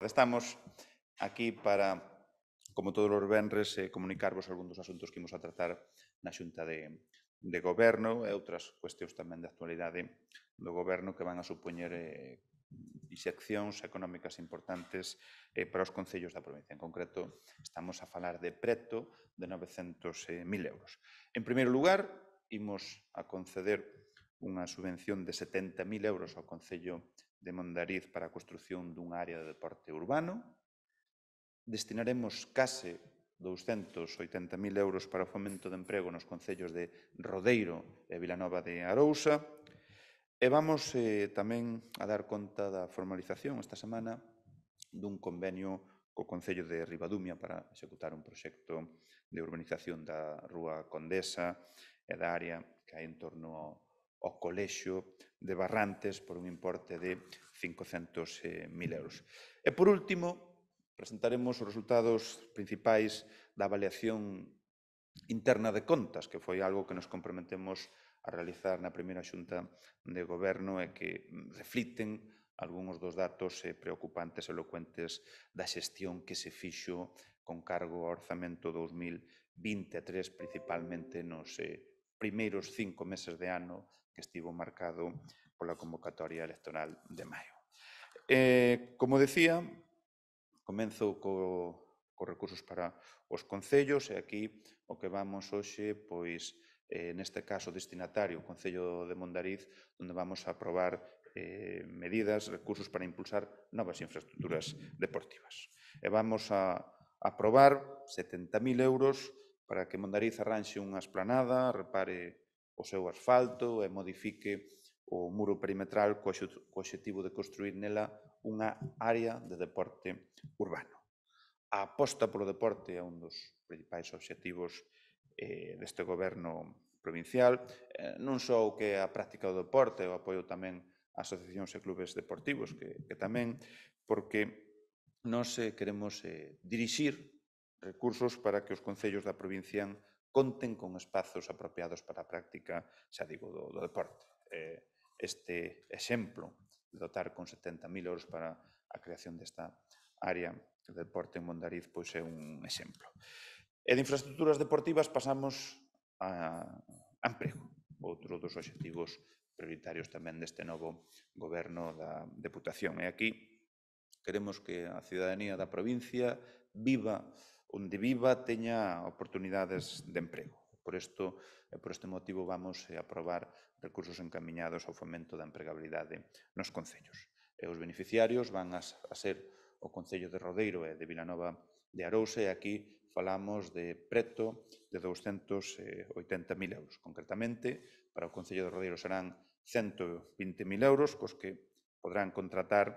Estamos aquí para, como todos os venres, eh, comunicarvos algún dos asuntos que imos a tratar na xunta de, de goberno e outras cuestións tamén de actualidade do goberno que van a supoñer eh, diseccións económicas importantes eh, para os concellos da provincia. En concreto, estamos a falar de preto de 900.000 eh, euros. En primeiro lugar, imos a conceder unha subvención de 70.000 euros ao Concello de Mondariz para a construción dun área de deporte urbano. Destinaremos case 280.000 euros para o fomento de emprego nos concellos de Rodeiro e Vilanova de Arousa. E vamos eh, tamén a dar conta da formalización esta semana dun convenio co Concello de Ribadumia para executar un proxecto de urbanización da Rúa Condesa e da área que hai en torno ao colexio de Barrantes por un importe de 500.000 eh, euros. E por último, presentaremos os resultados principais da avaliación interna de contas, que foi algo que nos comprometemos a realizar na primeira xunta de goberno e que reflicten algúns dos datos eh, preocupantes e elocuentes da xestión que se fixo con cargo ao orzamento 2023, principalmente nos eh, primeiros cinco meses de ano que estivo marcado pola convocatoria electoral de maio. Eh, como decía, comenzo co, co recursos para os concellos e aquí o que vamos hoxe, pois, eh, neste caso destinatario, o Concello de Mondariz, onde vamos a aprobar eh, medidas, recursos para impulsar novas infraestructuras deportivas. E vamos a aprobar 70.000 euros para que Mondariz arranxe unha esplanada, repare o seu asfalto e modifique o muro perimetral co objetivo de construir nela unha área de deporte urbano. A aposta polo deporte é un dos principais objetivos eh, deste goberno provincial, eh, non só o que é a práctica do deporte, o apoio tamén a asociacións e clubes deportivos, que, que tamén, porque nós se eh, queremos eh, dirixir recursos para que os concellos da provincia conten con espazos apropiados para a práctica, xa digo, do, do deporte. Eh, este exemplo de dotar con 70.000 euros para a creación desta área de deporte en Mondariz pois é un exemplo. E de infraestructuras deportivas pasamos a, a emprego, outro dos obxectivos prioritarios tamén deste novo goberno da Deputación. E aquí queremos que a ciudadanía da provincia viva onde viva teña oportunidades de emprego. Por isto, eh, por este motivo vamos eh, a aprobar recursos encaminhados ao fomento da empregabilidade nos concellos. E os beneficiarios van a, ser o Concello de Rodeiro e de Vilanova de Arousa e aquí falamos de preto de 280.000 eh, euros. Concretamente, para o Concello de Rodeiro serán 120.000 euros, cos que podrán contratar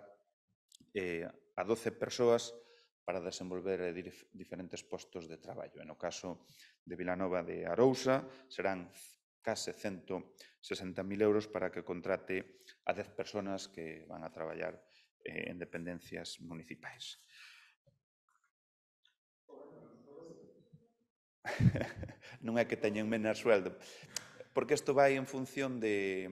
eh, a 12 persoas para desenvolver eh, diferentes postos de traballo. E no caso de Vilanova de Arousa serán case 160.000 euros para que contrate a 10 personas que van a traballar eh, en dependencias municipais. non é que teñen menos sueldo, porque isto vai en función de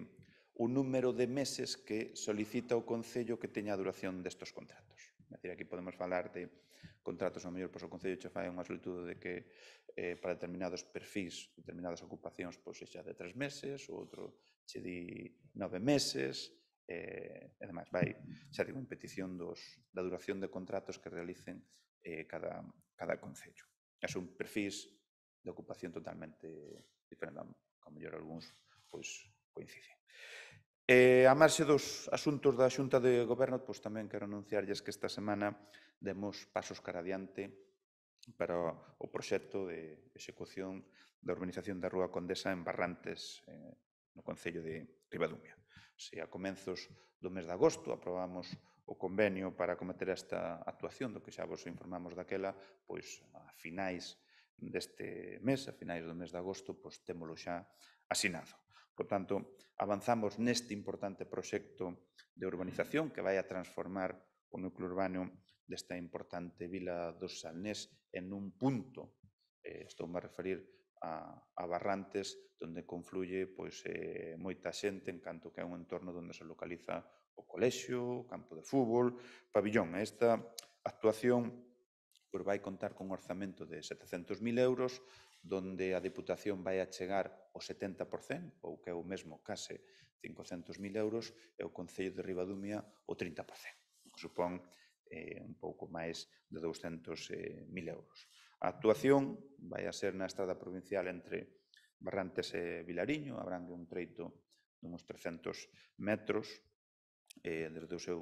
o número de meses que solicita o Concello que teña a duración destos contratos. aquí podemos falar de contratos, ao mellor, pois o Concello che fai unha solicitude de que eh, para determinados perfis, determinadas ocupacións, pois xa de tres meses, o outro che di nove meses, eh, e demais. Vai, xa digo, en petición dos, da duración de contratos que realicen eh, cada, cada Concello. É un perfis de ocupación totalmente diferente, como mellor algúns pois coinciden. Eh, a marxe dos asuntos da Xunta de Goberno, pois tamén quero anunciarlles que esta semana demos pasos cara adiante para o proxecto de execución da urbanización da Rúa Condesa en Barrantes, eh, no Concello de Ribadumia. Se a comenzos do mes de agosto aprobamos o convenio para cometer esta actuación, do que xa vos informamos daquela, pois a finais deste mes, a finais do mes de agosto, pois témolo xa asinado. Por tanto, avanzamos neste importante proxecto de urbanización que vai a transformar o núcleo urbano desta importante vila dos Salnés en un punto, eh, estou a referir a, a Barrantes, onde confluye pois, eh, moita xente en canto que é un entorno onde se localiza o colexio, o campo de fútbol, pabillón. Esta actuación pois, vai contar con un orzamento de 700.000 euros, donde a Deputación vai a chegar o 70%, ou que é o mesmo case 500.000 euros, e o Concello de Ribadumia o 30%, que supón eh, un pouco máis de 200.000 eh, euros. A actuación vai a ser na estrada provincial entre Barrantes e Vilariño, habrán un treito dunhos 300 metros eh, desde o seu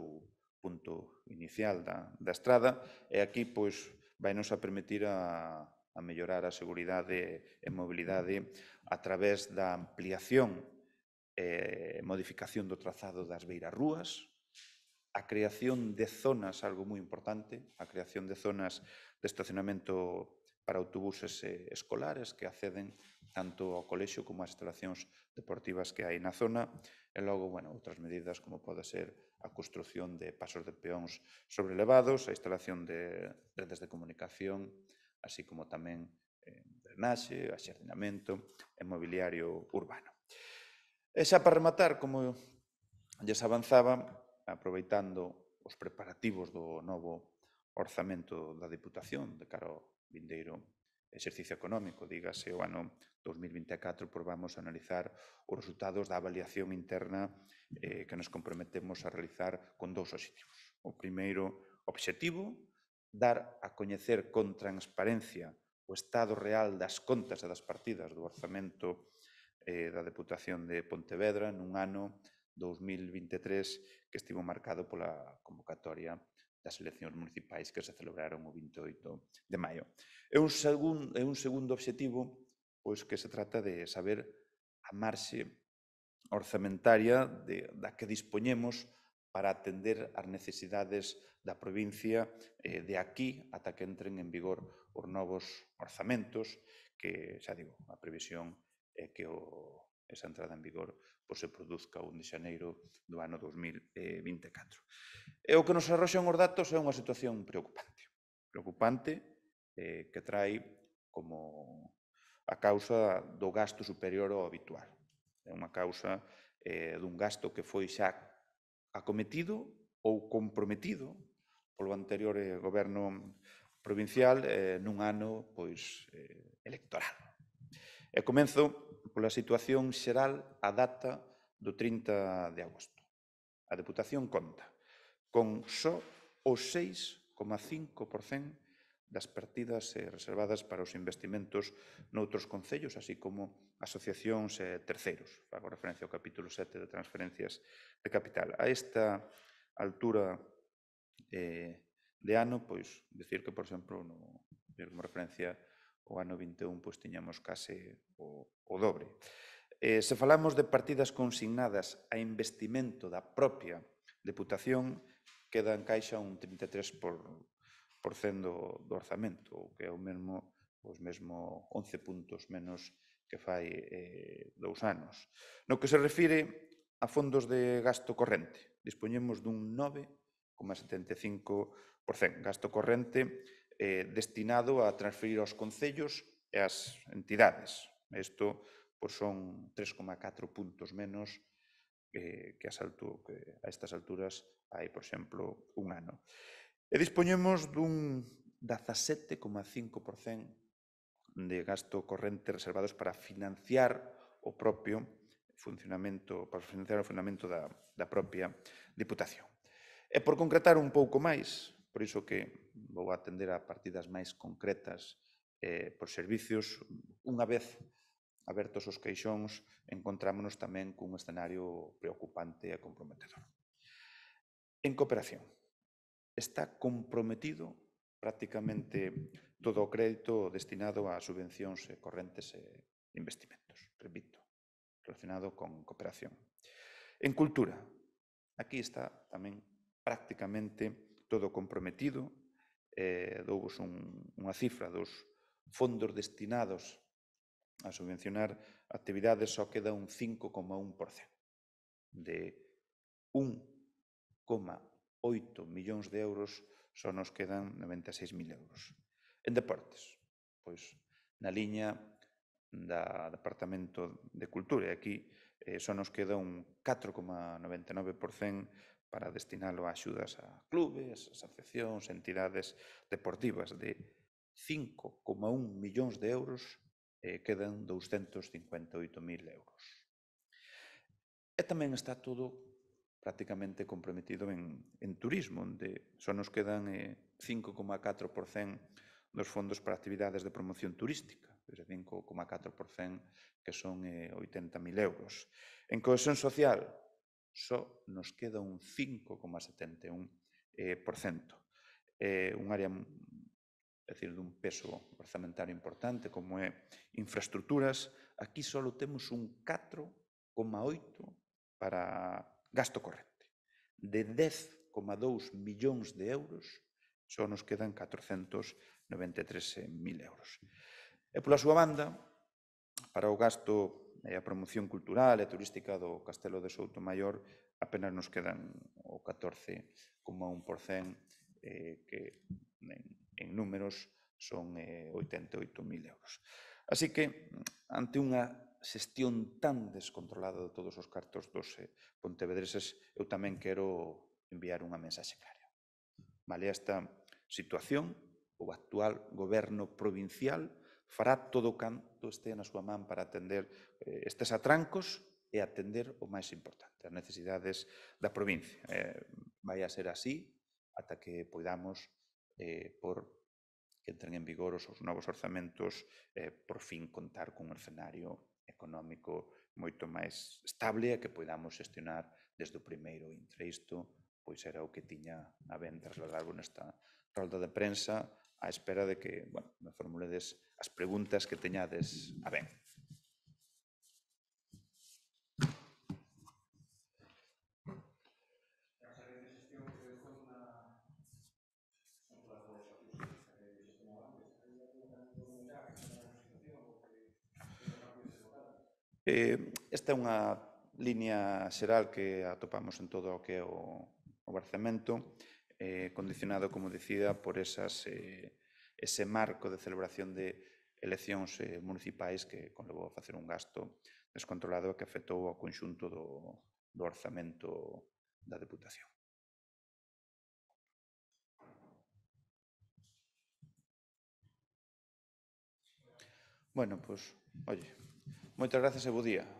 punto inicial da, da estrada, e aquí pois vai nos a permitir a, a mellorar a seguridade e mobilidade a través da ampliación e modificación do trazado das beiras rúas, a creación de zonas, algo moi importante, a creación de zonas de estacionamento para autobuses escolares que acceden tanto ao colexio como ás instalacións deportivas que hai na zona e logo, bueno, outras medidas como pode ser a construción de pasos de peóns sobrelevados, a instalación de redes de comunicación, así como tamén eh, drenaxe, axardinamento e mobiliario urbano. E xa para rematar, como se avanzaba, aproveitando os preparativos do novo orzamento da Diputación de cara ao vindeiro exercicio económico, dígase o ano 2024, probamos pois a analizar os resultados da avaliación interna eh, que nos comprometemos a realizar con dous objetivos. O primeiro obxectivo dar a coñecer con transparencia o estado real das contas e das partidas do orzamento eh, da Deputación de Pontevedra nun ano 2023 que estivo marcado pola convocatoria das eleccións municipais que se celebraron o 28 de maio. É un, segun, é un segundo obxectivo pois que se trata de saber a marxe orzamentaria de, da que dispoñemos para atender as necesidades da provincia eh, de aquí ata que entren en vigor os novos orzamentos, que, xa digo, a previsión é que o, esa entrada en vigor pois, se produzca un de xaneiro do ano 2024. E o que nos arroxan os datos é unha situación preocupante. Preocupante eh, que trai como a causa do gasto superior ao habitual. É unha causa eh, dun gasto que foi xa acometido ou comprometido polo anterior eh, goberno provincial eh, nun ano pois eh, electoral. E comenzo pola situación xeral a data do 30 de agosto. A Deputación conta con só o 6,5% das partidas eh, reservadas para os investimentos noutros concellos, así como asociacións eh, terceiros. Fago referencia ao capítulo 7 de transferencias de capital. A esta altura eh, de ano, pois, decir que, por exemplo, no, como referencia o ano 21, pois tiñamos case o, o dobre. Eh, se falamos de partidas consignadas a investimento da propia Deputación, queda en caixa un 33%, por, do, do orzamento, o que é o mesmo os mesmo 11 puntos menos que fai eh, dous anos. No que se refire a fondos de gasto corrente, dispoñemos dun 9,75% gasto corrente eh, destinado a transferir aos concellos e ás entidades. Isto pois, son 3,4 puntos menos eh, que, as que a estas alturas hai, por exemplo, un ano. E dispoñemos dun 17,5% de gasto corrente reservados para financiar o propio funcionamento, para financiar o funcionamento da, da propia Diputación. E por concretar un pouco máis, por iso que vou atender a partidas máis concretas eh, por servicios, unha vez abertos os queixóns, encontrámonos tamén cun escenario preocupante e comprometedor. En cooperación, está comprometido prácticamente todo o crédito destinado a subvencións eh, correntes e eh, investimentos, repito, relacionado con cooperación. En cultura, aquí está tamén prácticamente todo comprometido, eh, douvos un, unha cifra dos fondos destinados a subvencionar actividades só queda un 5,1% de 8 millóns de euros, só nos quedan mil euros. En deportes, pois na liña da Departamento de Cultura, e aquí eh, só nos queda un 4,99% para destinalo a axudas a clubes, asociacións, entidades deportivas de 5,1 millóns de euros eh, quedan 258.000 euros. E tamén está todo prácticamente comprometido en, en turismo, onde só nos quedan eh, 5,4% dos fondos para actividades de promoción turística, ese 5,4% que son eh, 80.000 euros. En cohesión social, só nos queda un 5,71%. Eh, eh, un área é dicir, dun peso orzamentario importante como é infraestructuras, aquí só temos un 4,8 para gasto corrente. De 10,2 millóns de euros, só nos quedan 493.000 euros. E pola súa banda, para o gasto e a promoción cultural e turística do Castelo de Soutomaior apenas nos quedan o 14,1% eh, que en, números son 88.000 eh, euros. Así que, ante unha xestión tan descontrolada de todos os cartos dos eh, pontevedreses, eu tamén quero enviar unha mensaxe clara. Vale, esta situación, o actual goberno provincial fará todo canto estea na súa man para atender eh, estes atrancos e atender o máis importante, as necesidades da provincia. Eh, vai a ser así ata que poidamos, eh, por que entren en vigor os novos orzamentos, eh, por fin contar cun escenario económico moito máis estable a que podamos gestionar desde o primeiro intre isto, pois era o que tiña a ben trasladarvo nesta rolda de prensa a espera de que, bueno, me formuledes as preguntas que teñades a ben. Eh, esta é unha línea xeral que atopamos en todo o que é o, o Barcemento, eh, condicionado, como decida, por esas, eh, ese marco de celebración de eleccións eh, municipais que conlevou a facer un gasto descontrolado que afectou ao conxunto do, do orzamento da Deputación. Bueno, pues, pois, oye, Moitas gracias e bo día.